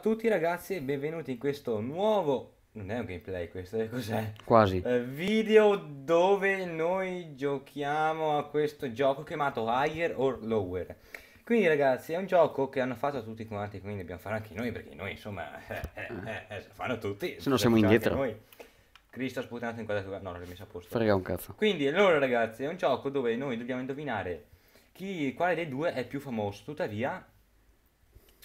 tutti ragazzi e benvenuti in questo nuovo non è un gameplay questo eh, cos'è quasi eh, video dove noi giochiamo a questo gioco chiamato higher or lower quindi ragazzi è un gioco che hanno fatto tutti quanti quindi dobbiamo fare anche noi perché noi insomma eh, eh, ah. eh, eh fanno tutti se no siamo indietro noi. Cristo ha sputato in quadratura no l'ho messo a posto frega un cazzo quindi allora ragazzi è un gioco dove noi dobbiamo indovinare chi, quale dei due è più famoso tuttavia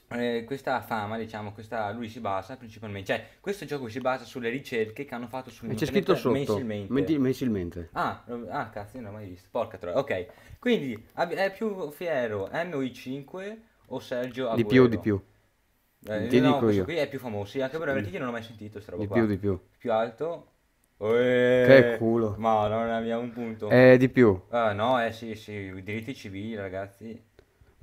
eh, questa fama, diciamo, questa, lui si basa principalmente, cioè questo gioco si basa sulle ricerche che hanno fatto sul C'è scritto sotto, mensilmente. Menti, mensilmente. Ah, ah, cazzo, io non l'ho mai visto, porca troia, ok. Quindi è più fiero MOI5 o Sergio Agüero? Di più, di più. Eh, Ti no, dico questo io. qui è più famoso, anche per perché io non ho mai sentito sta roba Di qua. più, di più. Più alto? Uè, che eh, culo. Ma non abbiamo un punto. Eh, di più. Ah, no, eh sì, sì, diritti civili, ragazzi.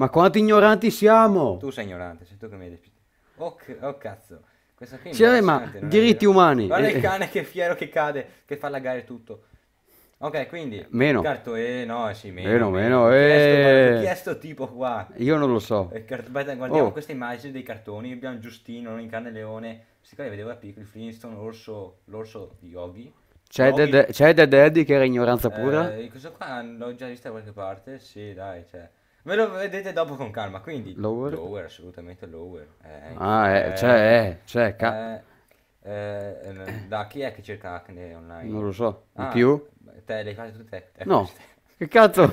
Ma quanti ignoranti siamo? Tu sei ignorante, sei tu che mi hai depistata. Oh, oh, cazzo. Questa qui sì, cioè, ma diritti umani. Guarda eh, il cane che è fiero che cade, che fa lagare tutto. Ok, quindi meno. Carto E, no, sì, meno. Meno, meno, meno Chi è sto eh. tipo qua? Io non lo so. Eh, guardiamo oh. queste immagini dei cartoni, abbiamo Giustino, non in cane leone, Si qua li vedevo da piccoli, Flintstone, l'orso, l'orso di Yogi. C'è Yogi. Dead Daddy che era ignoranza pura? Eh, questo qua l'ho già vista da qualche parte, sì, dai, c'è. Cioè. Ve lo vedete dopo con calma, quindi lower, lower assolutamente lower. Eh, ah, eh, c'è, cioè, eh, c'è, cioè, ca- eh, eh ehm, da chi è che cerca acne online? Non lo so, ah, più? Te, le case tutte te, No, che cazzo?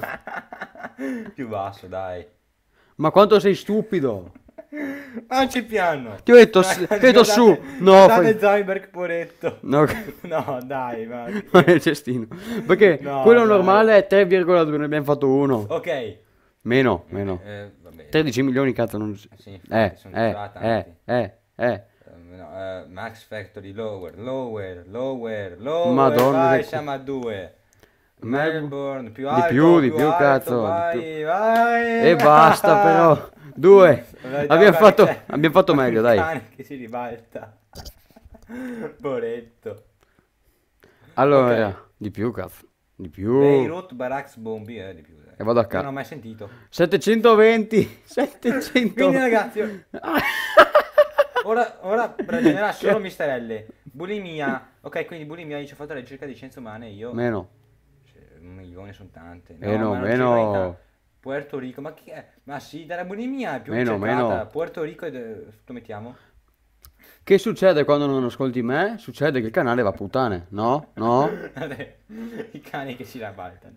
più basso, dai. Ma quanto sei stupido? Non ci piano. Ti ho detto, dai, ti ho detto su. No, fai... Zoidberg Poretto. No, no dai, ma... ma il cestino. Perché no, quello dai. normale è 3,2, ne abbiamo fatto uno. Ok. Meno, meno. Eh, eh, 13 milioni, cazzo, non... Eh, sì, eh, sono eh, tanti. Eh, eh, eh. eh no, Max Factory Lower, Lower, Lower, Lower, Madonna, vai, siamo a due. Melbourne, più alto, di più, di più, alto, cazzo. Vai, più. vai. E basta però. Due. Cioè, abbiamo fatto, abbiamo fatto meglio, dai. che si ribalta. Boretto. Allora, okay. di più, cazzo. Di più. Beirut Barracks Bombi, eh, di più. Dai. E vado a casa Non ho mai sentito. 720. 700. Quindi ragazzi... ora, ora ragionerà solo misterelle. Bulimia. Ok, quindi bulimia, io ci ho fatto la ricerca di scienze umane io... Meno. Cioè, un milione sono tante. No, meno, meno. Puerto Rico, ma chi è? Ma sì, dalla bulimia è più meno, meno. Puerto Rico, e... tutto mettiamo? Che succede quando non ascolti me? Succede che il canale va a puttane, no? No? I cani che si rabbaltano.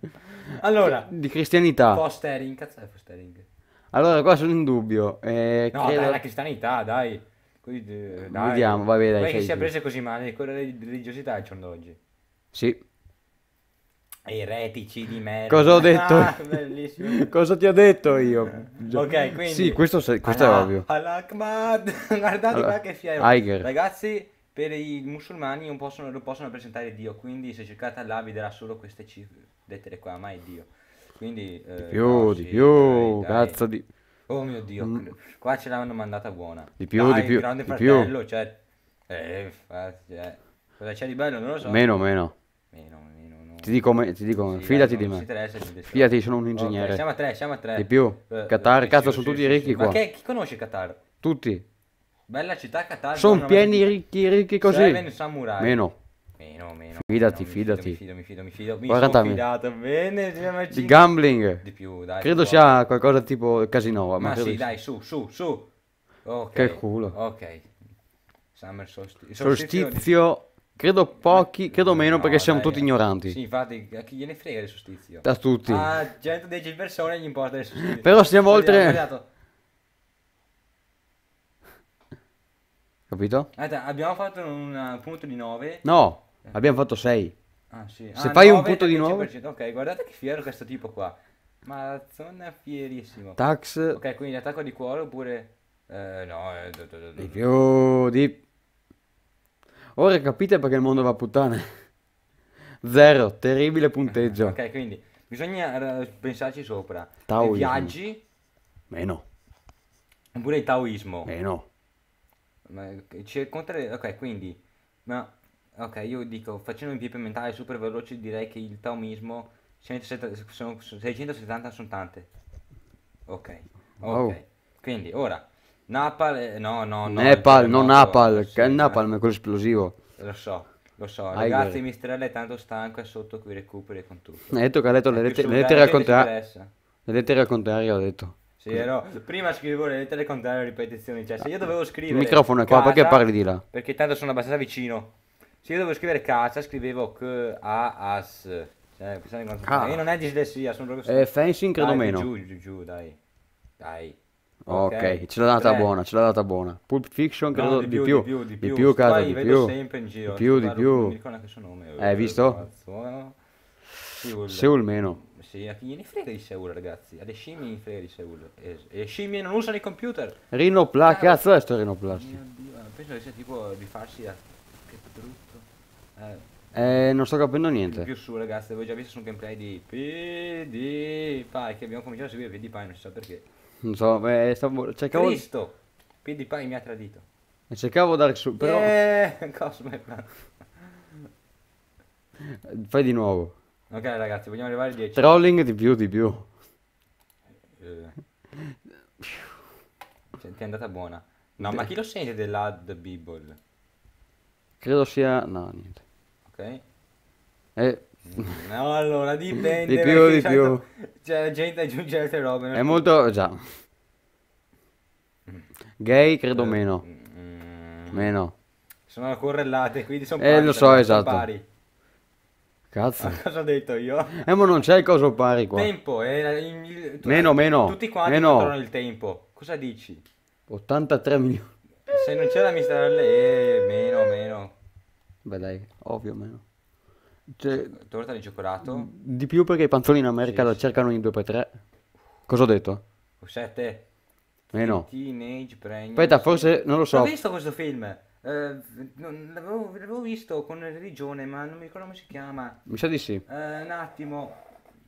Allora, di cristianità. Fostering, cazzo è fostering? Allora, qua sono in dubbio. Eh, no, credo... dai, la cristianità, dai. Quindi, eh, dai. Vediamo, va bene. Non è che sia presa così male quella religiosità al giorno d'oggi. Sì. Eretici di merda. Cosa ho detto? Ah, Cosa ti ho detto io? ok, quindi... Sì, questo, questo Allah, è ovvio. al guardate Allah. qua che fiero. Iger. Ragazzi, per i musulmani non possono, non possono presentare Dio, quindi se cercate Allah vi darà solo queste cifre. Lettere qua, mai Dio. Quindi... Eh, di più, no, di sì, più, dai, dai. cazzo di... Oh mio Dio, mm. qua ce l'hanno mandata buona. Di più, dai, di più, grande di fratello, più. Cioè, eh, cioè... Cosa c'è di bello? Non lo so. Meno, meno. Meno, meno. Ti dico, ti dico sì, fidati dai, eh, di me. fidati, sono un ingegnere. Okay, siamo a tre, siamo a tre. Di più. Uh, Qatar, eh, cazzo, sì, sono sì, tutti ricchi qua. Ma che, chi conosce Qatar? Tutti. Bella città Qatar. Sono pieni di... ricchi, ricchi così. Cioè, samurai. Meno. Meno, meno. Fidati, no, fidati. Mi fido, mi fido, mi fido. Mi Guardatami. sono fidato bene. Di gambling. Di più, dai. Credo sia qualcosa tipo casino. Ma, ma sì, dai, su, su, su. Okay. Che culo. Ok. Summer solstizio. Solstizio Credo pochi, credo meno no, perché siamo dai, tutti ignoranti. Sì, infatti, a chi gliene frega il sostizio? A tutti. A 110 persone gli importa il sostizio. Però siamo oltre... Esatto. Capito? Aspetta, ah, abbiamo fatto un uh, punto di 9. No, abbiamo fatto 6. Ah, sì. Se ah, fai 9, un punto di 9... Ok, guardate che fiero questo tipo qua. Ma Mazzona fierissimo. Tax. Ok, quindi attacco di cuore oppure... Eh, no, eh, do, di più, di... Ora capite perché il mondo va a puttane. Zero, terribile punteggio. ok, quindi bisogna eh, pensarci sopra. Taoismo. I viaggi. Meno. Oppure il taoismo. Meno. Ma, eh, c'è contra... Ok, quindi... Ma... Ok, io dico, facendo un pipe mentale super veloce direi che il taoismo 670 sono, 670 sono tante. Ok. Ok. Wow. Quindi, ora, Napal, eh, no, no, no. Nepal, non Napal, sì, eh. Napal, ma è quello esplosivo. Lo so, lo so. Aigle. Ragazzi, Mistrella è tanto stanco, è sotto qui recuperi con tutto. Hai detto che ha letto le, lette, le lettere al contrario. Eh, le lettere al contrario ho detto. Sì, no. prima scrivo le lettere contrarie a ripetizioni, cioè se io dovevo scrivere... Il microfono è qua, casa, perché parli di là? Perché tanto sono abbastanza vicino. Se io dovevo scrivere casa, scrivevo cioè, che a as. Cioè, ah. Io non è dislessia, sono proprio... È fencing credo dai, meno. Giù, giù, giù, dai. Dai. Ok, ce l'ha data Tre. Eh. buona, ce l'ha data buona. Pulp Fiction credo no, di, di, più, più, di, più, di più, di casa, di più. sempre in giro. Cioè, di più, di più. Non mi ricordo anche il suo nome. Hai eh, eh, visto? Seul. meno. Sì, a chi gliene frega di Seul, ragazzi? Alle scimmie gli frega di Seul. E le scimmie non usano i computer. Rinopla, ah, cazzo è sto rinoplasti? penso che sia tipo di farsi a... Che brutto. Eh, eh non sto capendo niente. Più su, ragazzi, avevo già visto su un gameplay di PewDiePie, che abbiamo cominciato a seguire PD PewDiePie, non si sa perché. Non so, beh, stavo, cercavo... Cristo, PewDiePie mi ha tradito. E Cercavo Dark Souls, però... Eh, Cosmo Fai di nuovo. Ok ragazzi, vogliamo arrivare a 10. Trolling di più, di più. Eh. Cioè, ti è andata buona. No, De... ma chi lo sente dell'ad Bibble? Credo sia... no, niente. Ok. E... Eh, No, allora dipende. di più, di certo più. C'è gente aggiunge altre robe. È molto... già. Gay credo eh, meno. Mm, meno. Sono correlate, quindi sono pari. Eh, lo so, esatto. Pari. Cazzo. Ma cosa ho detto io? Eh, ma non c'è il coso pari qua. Tempo. Eh, in, tu, meno, meno. Tutti quanti meno. controllano il tempo. Cosa dici? 83 milioni. Se non c'è la mistera... eh, meno, meno. Beh dai, ovvio meno. Cioè, Torta di cioccolato? Mm, di più perché i panzoni in America sì, la cercano in 2x3. Cosa ho detto? 7. Meno. Eh, Teenage Pregnancy. Aspetta, forse non lo so. ho visto questo film. Uh, non, l'avevo, l'avevo, visto con religione, ma non mi ricordo come si chiama. Mi sa di sì. Uh, un attimo.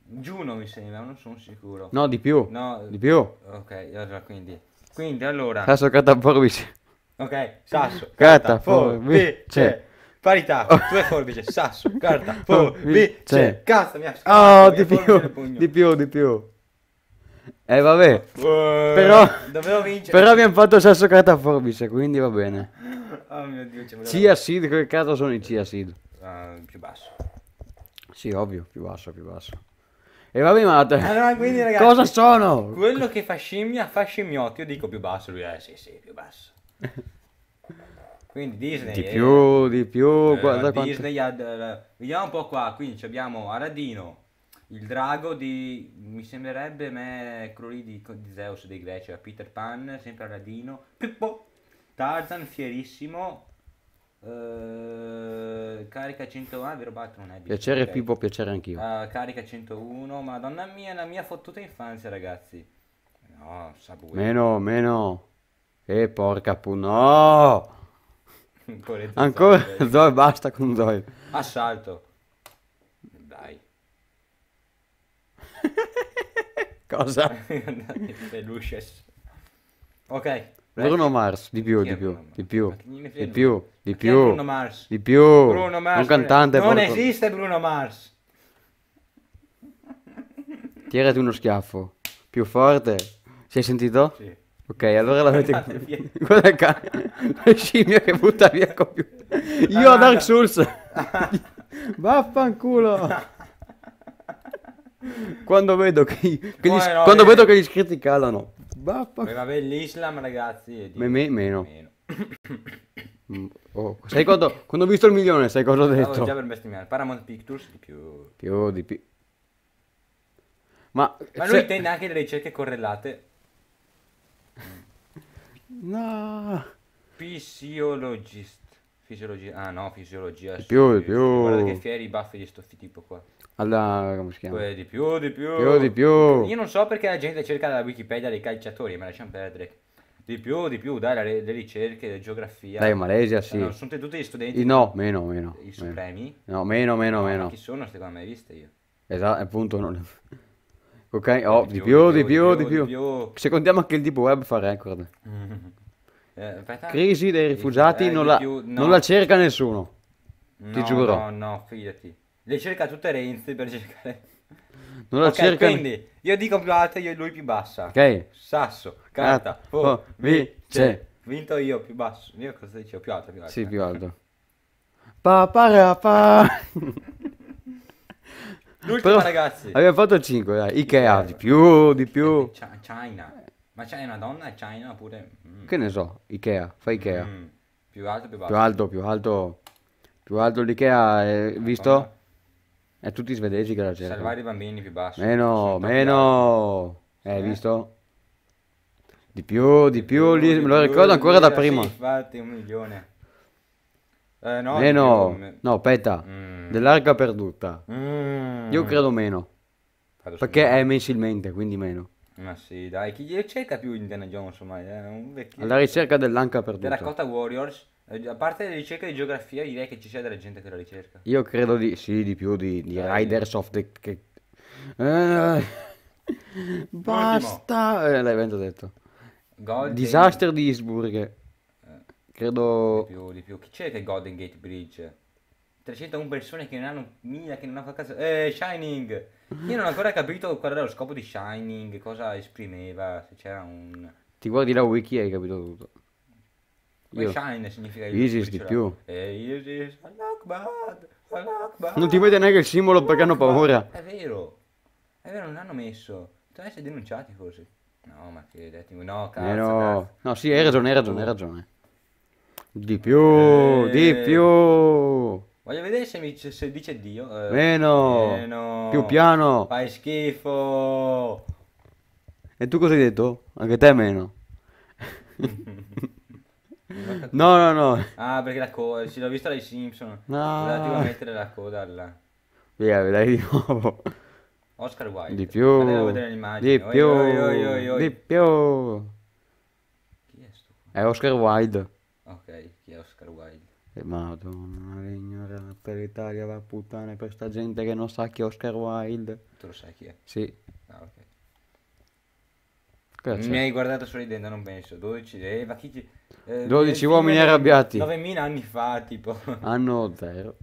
Juno mi sembra, non sono sicuro. No, di più. No, di più. Ok, allora quindi. Quindi allora. Sasso cataforbici. Ok, sasso. Cataforbici parità, due forbice, sasso, carta, forbice, cioè. cazzo, mi ha Oh, di più, di più, di più. Eh vabbè, Uè, però, però abbiamo fatto sasso, carta, forbice, quindi va bene. Oh mio Dio, ci Chia Seed, che cazzo sono i Chia Seed? Uh, più basso. Sì, ovvio, più basso, più basso. E va bene, Matte. Allora, quindi, ragazzi, cosa sono? Quello che fa scimmia fa scimmiotti. Io dico più basso, lui è eh, sì, sì, più basso. Quindi Disney... Di più, eh, di più, guarda quanto... Disney ha... Vediamo un po' qua, quindi abbiamo Aradino, il drago di... mi sembrerebbe me quello di, di Zeus dei Greci, cioè Peter Pan, sempre Aradino, Pippo, Tarzan fierissimo, Uh, carica 101, ah, è vero Batman? È eh, piacere okay. Pippo, piacere anch'io. Uh, carica 101, madonna mia, la mia fottuta infanzia ragazzi. No, sabuto. Meno, meno. E eh, porca pu... No! Ancora, Zoe, Zoe, basta con Zoe. Assalto. Dai. Cosa? Pelushes. ok. Bruno Mars, di più, di più, di più, di più, di più, Bruno Mars. di più, Bruno Mars. un cantante. Non porco. esiste Bruno Mars. Tirati uno schiaffo, più forte, si è sentito? Sì. Ok, allora l'avete... Guarda qua, la scimmia che butta via il computer. Io a ah. Dark Souls! Vaffanculo! quando vedo che, che gli, no, quando eh. vedo che gli iscritti calano. Vaffanculo. Vabbè, l'Islam, ragazzi... Me, me, meno. Mm, oh, sai quando, quando, ho visto il milione, sai cosa ho detto? No, già per bestemmiare. Paramount Pictures di più... Più, di più. Ma, Ma lui se... tende anche le ricerche correlate No. Fisiologist. Fisiologia. Ah no, fisiologia. Di più, di più. Guarda che fieri baffi di sto tipo qua. Allora, come si chiama? Eh, di più, di più. più, di più. Io non so perché la gente cerca la Wikipedia dei calciatori, ma lasciamo perdere. Di più, di più, dai, le, ricerche, la geografia. Dai, Malesia, sì. No, sono tutti gli studenti. I, no, meno, meno. I supremi? No, meno, meno, meno. meno. Chi sono queste qua? Mai viste io? Esatto, appunto. Non... Ok, oh, di, più, di più, di più, Secondiamo anche il deep web fa record. Eh, Crisi dei rifugiati eh, non, la, cerca nessuno. Ti giuro. No, no, fidati. Le cerca tutte Renzi per cercare. Non la cerca. Quindi io dico più alta, e lui più bassa. Ok. Sasso, ah, carta, po, oh, oh, vince. Vinto io più basso. Io cosa dicevo? Più alto, più alto. Sì, più alto. Pa, pa, pa. L'ultima, Però ragazzi. Abbiamo fatto 5, dai. Ikea, di più, di eh, più. China. Ma c'è una donna China pure... Mm. Che ne so, Ikea, fai Ikea. Mm. Più alto, più basso. Più alto, più alto. Più alto l'Ikea, è, eh, visto? È eh, tutti svedesi che la c'è. Salvare i bambini più bassi. Meno, meno. Hai eh, visto? Di più, di, di più, più, lì, me lo ricordo ancora da prima. Sì, infatti, un milione. Eh no, eh me... no, aspetta, mm. dell'arca perduta. Mm. Io credo meno. Vado perché è mensilmente, quindi meno. Ma sì, dai, chi cerca più Indiana Jones ormai? È Un vecchio... Alla ricerca dell'arca perduta. Della Cota Warriors, eh, a parte la ricerca di geografia, direi che ci sia della gente che la ricerca. Io credo di, sì, di più, di, di Riders of the... Che... Eh, basta! Eh, l'hai detto. Gold Disaster di Innsbruck. Credo... Di più, di più. Chi c'è che Golden Gate Bridge? 301 persone che non hanno... Mia, che non ha fatto caso... Eh, Shining! Io non ho ancora capito qual era lo scopo di Shining, cosa esprimeva, se c'era un... Ti guardi la wiki e hai capito tutto. Io. Shine significa ISIS di cioè, più. Eh, ISIS, Allahakbad, Allahakbad. Non ti vede neanche il simbolo perché hanno paura. È vero, è vero, non l'hanno messo. Devono essere denunciati forse. No, ma che dettimo, no, cazzo. Eh no. Cazzo. no, sì, hai ragione, hai ragione, hai ragione. Di più, eh, di più. Voglio vedere se, mi, se dice Dio. Eh, meno, meno. Più piano. Fai schifo. E tu cosa hai detto? Anche te meno. no, no, no. Ah, perché la coda. si l'ho vista dai Simpson. No. Devo mettere la coda là. Via, vedrai di nuovo. Oscar Wilde. Di più. Di più. Oi, oi, oi, di più. Chi è sto? È Oscar Wilde. Ok, chi è Oscar Wilde? E eh, madonna, una per l'Italia, va puttana, per sta gente che non sa chi è Oscar Wilde. Tu lo sai chi è? Sì. Ah, ok. Grazie. Mi hai guardato sorridendo, non penso. 12, eh, ma chi eh, 12 eh, uomini arrabbiati. 9.000 anni fa, tipo. Anno zero.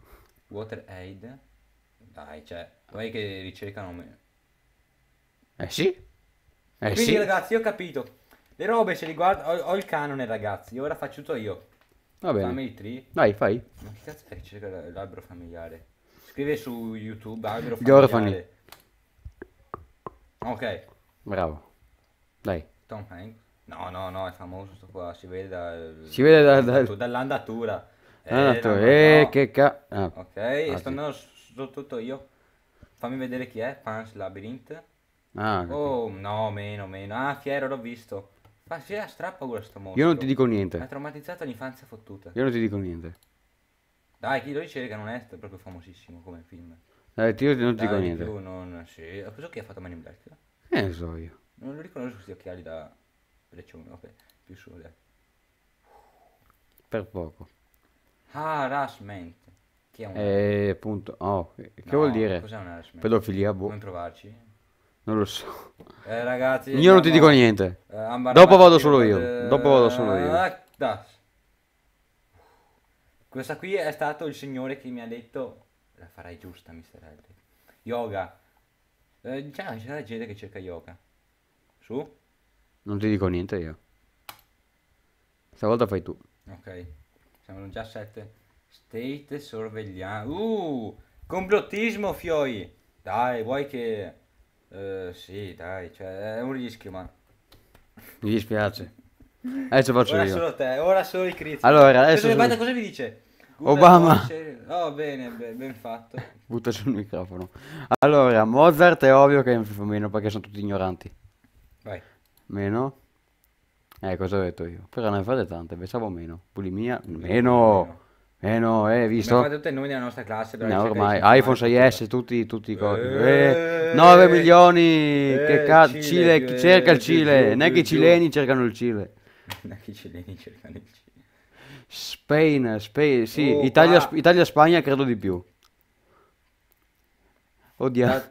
Water Aid? Dai, cioè, vai che ricercano me. Eh sì. Eh Quindi sì. ragazzi, ho capito. Le robe se li guardo. Ho, ho il canone, ragazzi. Ora faccio tutto io. Va bene. Family tree. Dai, fai. Ma che cazzo è che c'è l'albero familiare? Scrive su YouTube albero Gli familiare. Gli orfani. Ok. Bravo. Dai. Tom Hanks. No, no, no, è famoso sto qua, si vede, da, si vede da, da, dall'andatura. Eh, eh, no, che ca... Ah. Ok, ah, sto andando su tutto io. Fammi vedere chi è, Pans Labyrinth. Ah, oh, no, meno, meno. Ah, Fiero, l'ho visto. Ma si è strappa questo mondo. Io non ti dico niente. Ha traumatizzato l'infanzia fottuta. Io non ti dico niente. Dai, chi lo ricerca non è proprio famosissimo come film. Dai, ti, io non ti dico niente. Tu non sì. Cosa chi ha fatto Man in Black? Eh, lo so io. Non riconosco questi occhiali da Breccione, vabbè, più sole. Per poco. Harassment. Che è un Eh, appunto. Oh, che no, vuol dire? Cos'è un harassment? Pedofilia, boh. Non provarci. Non lo so. Eh, ragazzi. Io andiamo, non ti dico niente. Eh, Dopo vado solo io. Eh, Dopo vado solo io. Ah, da. Questa qui è stato il signore che mi ha detto. La farai giusta, mister Eldrick. Yoga. Eh, già, c'è gente che cerca yoga. Su? Non ti dico niente io. Stavolta fai tu. Ok. Siamo già a 7. State sorvegliando. Uh! Complottismo, fioi! Dai, vuoi che... Uh, sì, dai, cioè, è un rischio, ma... Mi dispiace. Adesso faccio ora io. solo te, ora solo i critici. Allora, adesso... Cosa, solo... cosa mi dice? Obama. Oh, bene, ben, ben fatto. Butta sul microfono. Allora, Mozart è ovvio che è meno perché sono tutti ignoranti. Vai. Meno. Eh, cosa ho detto io? Però ne fate tante, pensavo meno. Bulimia, meno. meno. Eh no, eh, hai eh, visto? Abbiamo fatto tutti i nomi della nostra classe. No, ormai iPhone 6S, tutti, tutti i co- eh, eh, 9 milioni, eh, che cazzo, Cile, Cile chi eh, cerca il Cile? Neanche i cileni cercano il Cile. Neanche i cileni cercano il Cile. Spain, Spain, sì, oh, Italia, Italia, Spagna credo di più. Oddio.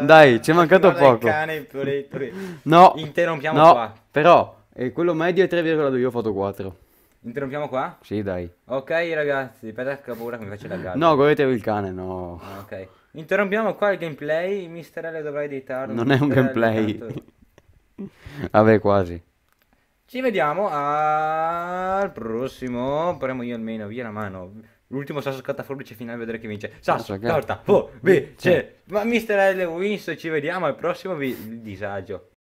Dai, ci è mancato poco. No, interrompiamo no, qua. Però, quello medio è 3,2, io ho fatto 4. Interrompiamo qua? Sì, dai. Ok, ragazzi, pedacca paura che mi faccio laggare. No, godetevi il cane, no. Ah, ok. Interrompiamo qua il gameplay, Mister L dovrai editarlo. Non è un gameplay. Vabbè, quasi. Ci vediamo al prossimo. Premo io almeno, via la mano. L'ultimo sasso scataforbice finale, a vedere chi vince. Sasso, carta, forbice. Ma Mister L wins, ci vediamo al prossimo vi- disagio.